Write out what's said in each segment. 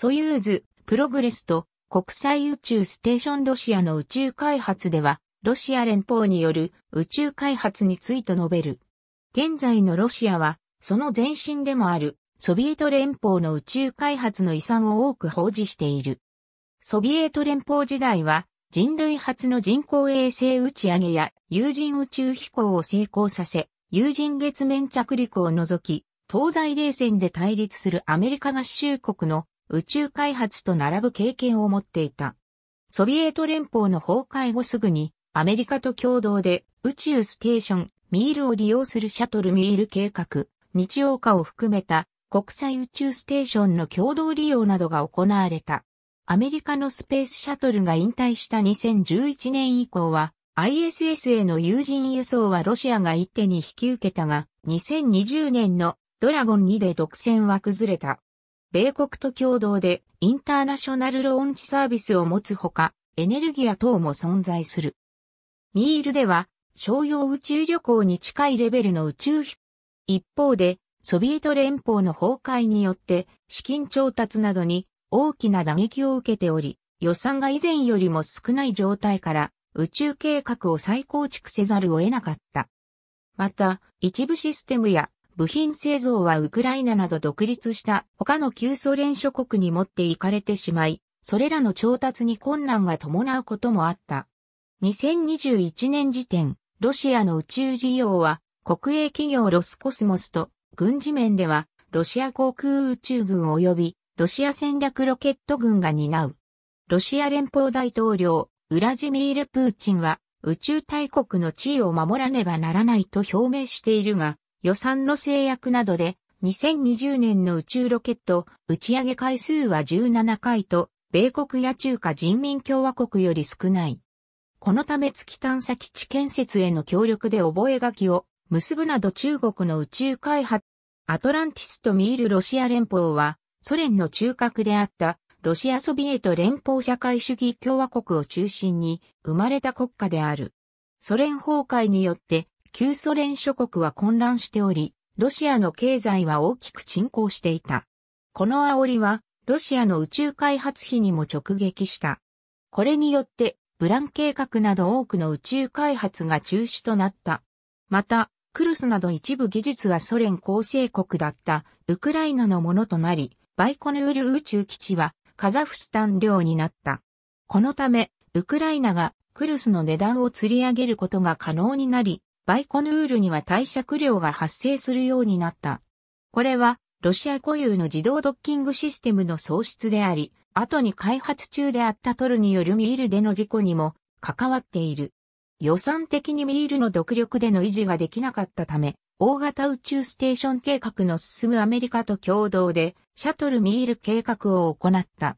ソユーズ、プログレスと国際宇宙ステーションロシアの宇宙開発では、ロシア連邦による宇宙開発について述べる。現在のロシアは、その前身でもある、ソビエト連邦の宇宙開発の遺産を多く報じしている。ソビエト連邦時代は、人類初の人工衛星打ち上げや有人宇宙飛行を成功させ、有人月面着陸を除き、東西冷戦で対立するアメリカ合衆国の宇宙開発と並ぶ経験を持っていた。ソビエト連邦の崩壊後すぐにアメリカと共同で宇宙ステーションミールを利用するシャトルミール計画、日曜化を含めた国際宇宙ステーションの共同利用などが行われた。アメリカのスペースシャトルが引退した2011年以降は ISS への有人輸送はロシアが一手に引き受けたが2020年のドラゴン2で独占は崩れた。米国と共同でインターナショナルローンチサービスを持つほか、エネルギア等も存在する。ミールでは、商用宇宙旅行に近いレベルの宇宙飛一方で、ソビエト連邦の崩壊によって資金調達などに大きな打撃を受けており、予算が以前よりも少ない状態から宇宙計画を再構築せざるを得なかった。また、一部システムや部品製造はウクライナなど独立した他の旧ソ連諸国に持って行かれてしまい、それらの調達に困難が伴うこともあった。2021年時点、ロシアの宇宙利用は国営企業ロスコスモスと軍事面ではロシア航空宇宙軍及びロシア戦略ロケット軍が担う。ロシア連邦大統領ウラジミール・プーチンは宇宙大国の地位を守らねばならないと表明しているが、予算の制約などで、2020年の宇宙ロケット打ち上げ回数は17回と、米国や中華人民共和国より少ない。このため月探査基地建設への協力で覚書を結ぶなど中国の宇宙開発、アトランティスと見入るロシア連邦は、ソ連の中核であったロシアソビエト連邦社会主義共和国を中心に生まれた国家である。ソ連崩壊によって旧ソ連諸国は混乱しており、ロシアの経済は大きく沈降していた。この煽りは、ロシアの宇宙開発費にも直撃した。これによって、ブラン計画など多くの宇宙開発が中止となった。また、クルスなど一部技術はソ連構成国だったウクライナのものとなり、バイコヌール宇宙基地はカザフスタン領になった。このため、ウクライナがクルスの値段を釣り上げることが可能になり、バイコヌールには貸借量が発生するようになった。これは、ロシア固有の自動ドッキングシステムの創出であり、後に開発中であったトルによるミールでの事故にも関わっている。予算的にミールの独力での維持ができなかったため、大型宇宙ステーション計画の進むアメリカと共同で、シャトルミール計画を行った。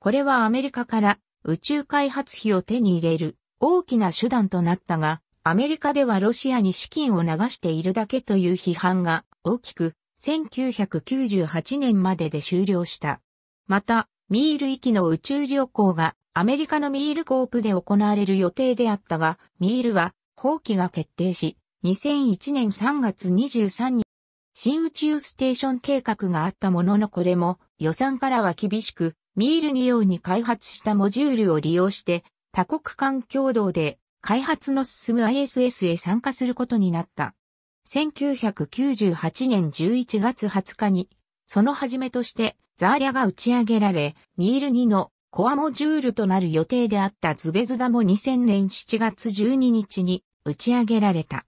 これはアメリカから宇宙開発費を手に入れる大きな手段となったが、アメリカではロシアに資金を流しているだけという批判が大きく、1998年までで終了した。また、ミール域の宇宙旅行がアメリカのミールコープで行われる予定であったが、ミールは放棄が決定し、2001年3月23日、新宇宙ステーション計画があったもののこれも予算からは厳しく、ミール2用に開発したモジュールを利用して、多国間共同で開発の進む ISS へ参加することになった。1998年11月20日に、その始めとしてザーリャが打ち上げられ、ミール2のコアモジュールとなる予定であったズベズダも2000年7月12日に打ち上げられた。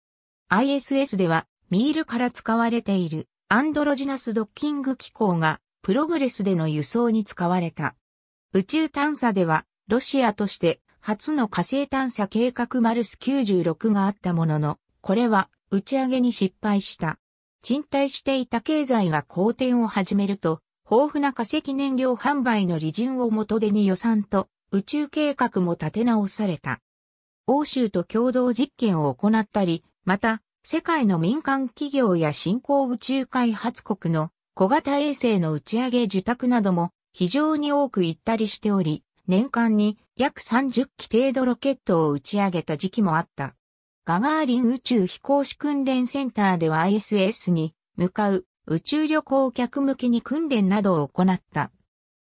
ISS ではミールから使われているアンドロジナスドッキング機構がプログレスでの輸送に使われた。宇宙探査ではロシアとして初の火星探査計画マルス96があったものの、これは打ち上げに失敗した。賃貸していた経済が好転を始めると、豊富な化石燃料販売の利潤を元手に予算と宇宙計画も立て直された。欧州と共同実験を行ったり、また、世界の民間企業や新興宇宙開発国の小型衛星の打ち上げ受託なども非常に多く行ったりしており、年間に約30機程度ロケットを打ち上げた時期もあった。ガガーリン宇宙飛行士訓練センターでは ISS に向かう宇宙旅行客向けに訓練などを行った。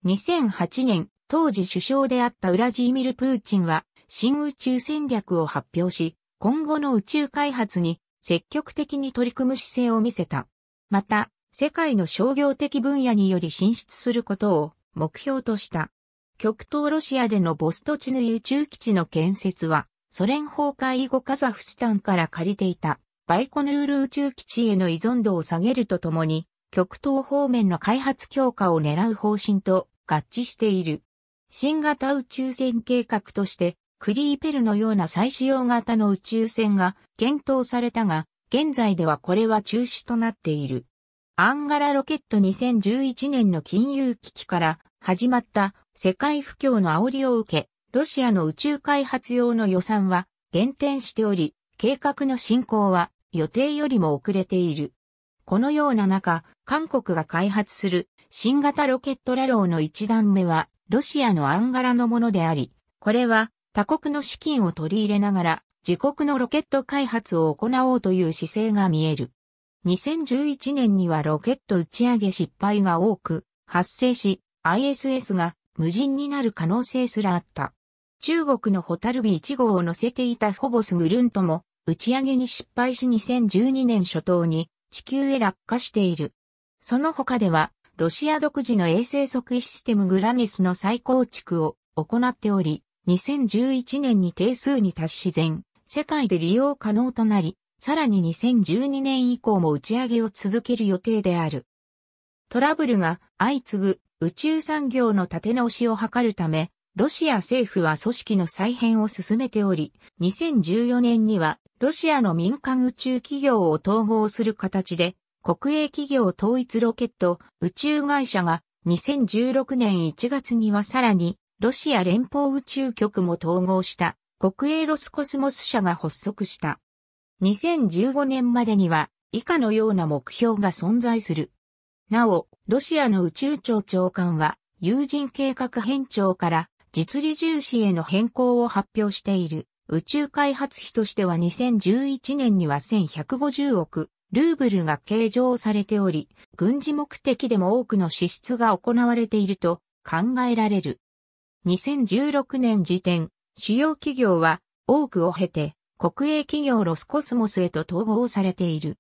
2008年、当時首相であったウラジーミル・プーチンは新宇宙戦略を発表し、今後の宇宙開発に積極的に取り組む姿勢を見せた。また、世界の商業的分野により進出することを目標とした。極東ロシアでのボストチヌイ宇宙基地の建設は、ソ連崩壊後カザフスタンから借りていたバイコヌール宇宙基地への依存度を下げるとともに、極東方面の開発強化を狙う方針と合致している。新型宇宙船計画として、クリーペルのような再使用型の宇宙船が検討されたが、現在ではこれは中止となっている。アンガラロケット2011年の金融危機から始まった世界不況の煽りを受け、ロシアの宇宙開発用の予算は減点しており、計画の進行は予定よりも遅れている。このような中、韓国が開発する新型ロケットラローの一段目は、ロシアのアンガラのものであり、これは他国の資金を取り入れながら、自国のロケット開発を行おうという姿勢が見える。2011年にはロケット打ち上げ失敗が多く発生し、ISS が無人になる可能性すらあった。中国のホタルビ1号を乗せていたフォボスグルントも打ち上げに失敗し2012年初頭に地球へ落下している。その他では、ロシア独自の衛星測位システムグラニスの再構築を行っており、2011年に定数に達し全、世界で利用可能となり、さらに2012年以降も打ち上げを続ける予定である。トラブルが相次ぐ宇宙産業の立て直しを図るため、ロシア政府は組織の再編を進めており、2014年にはロシアの民間宇宙企業を統合する形で、国営企業統一ロケット宇宙会社が2016年1月にはさらにロシア連邦宇宙局も統合した国営ロスコスモス社が発足した。2015年までには以下のような目標が存在する。なお、ロシアの宇宙庁長官は、有人計画編長から実利重視への変更を発表している。宇宙開発費としては2011年には1150億ルーブルが計上されており、軍事目的でも多くの支出が行われていると考えられる。2016年時点、主要企業は多くを経て国営企業ロスコスモスへと統合されている。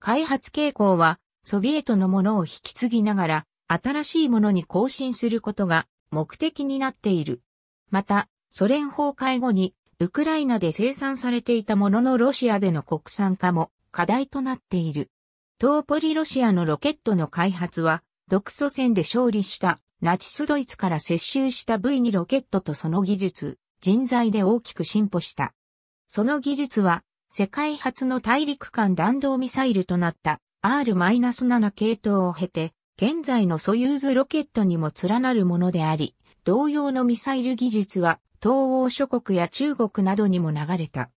開発傾向はソビエトのものを引き継ぎながら、新しいものに更新することが目的になっている。また、ソ連崩壊後に、ウクライナで生産されていたもののロシアでの国産化も課題となっている。東ポリロシアのロケットの開発は、独ソ戦で勝利したナチスドイツから接収した V2 ロケットとその技術、人材で大きく進歩した。その技術は、世界初の大陸間弾道ミサイルとなった R-7 系統を経て、現在のソユーズロケットにも連なるものであり、同様のミサイル技術は東欧諸国や中国などにも流れた。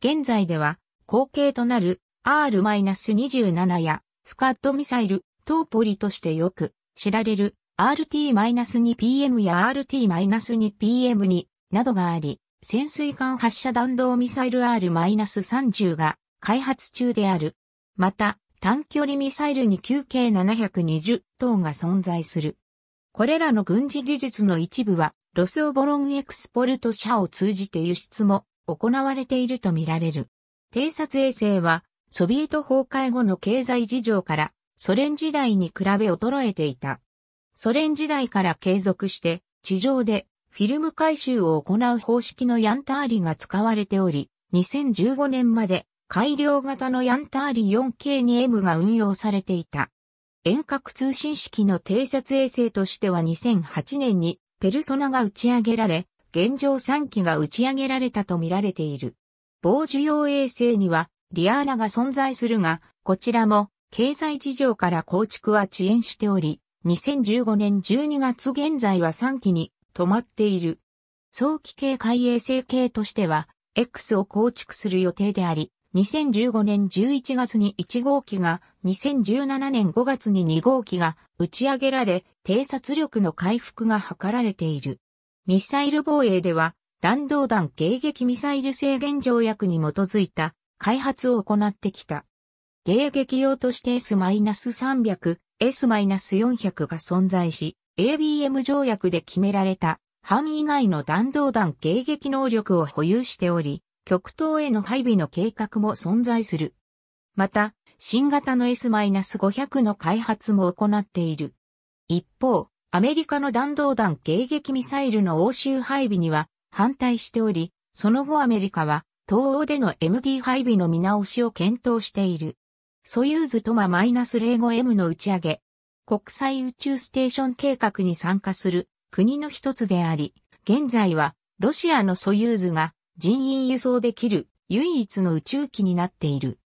現在では、後継となる R-27 やスカッドミサイル、トーポリとしてよく知られる RT-2PM や RT-2PM2 などがあり、潜水艦発射弾道ミサイル R-30 が開発中である。また、短距離ミサイルに休憩720等が存在する。これらの軍事技術の一部は、ロスオボロンエクスポルト社を通じて輸出も行われているとみられる。偵察衛星は、ソビエト崩壊後の経済事情から、ソ連時代に比べ衰えていた。ソ連時代から継続して、地上でフィルム回収を行う方式のヤンターリが使われており、2015年まで改良型のヤンターリ 4K2M が運用されていた。遠隔通信式の偵察衛星としては2008年にペルソナが打ち上げられ、現状3機が打ち上げられたと見られている。防受要衛星にはリアーナが存在するが、こちらも経済事情から構築は遅延しており、2015年12月現在は3機に止まっている。早期系海衛星系としては、X を構築する予定であり、2015年11月に1号機が、2017年5月に2号機が打ち上げられ、偵察力の回復が図られている。ミサイル防衛では、弾道弾迎撃ミサイル制限条約に基づいた開発を行ってきた。迎撃用として S-300、S-400 が存在し、ABM 条約で決められた範囲外の弾道弾迎撃能力を保有しており、極東への配備の計画も存在する。また、新型の S-500 の開発も行っている。一方、アメリカの弾道弾迎撃ミサイルの欧州配備には反対しており、その後アメリカは東欧での MD 配備の見直しを検討している。ソユーズトマ -05M の打ち上げ、国際宇宙ステーション計画に参加する国の一つであり、現在はロシアのソユーズが人員輸送できる唯一の宇宙機になっている。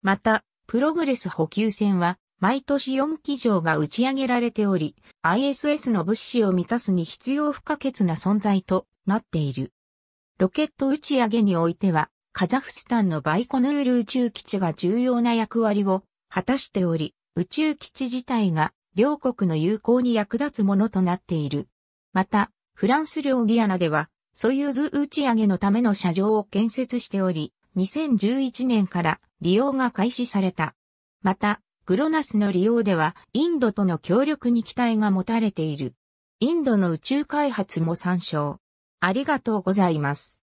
また、プログレス補給船は毎年4機場が打ち上げられており、ISS の物資を満たすに必要不可欠な存在となっている。ロケット打ち上げにおいては、カザフスタンのバイコヌール宇宙基地が重要な役割を果たしており、宇宙基地自体が両国の友好に役立つものとなっている。また、フランス領ギアナではソユーズ打ち上げのための車上を建設しており、2011年から利用が開始された。また、グロナスの利用では、インドとの協力に期待が持たれている。インドの宇宙開発も参照。ありがとうございます。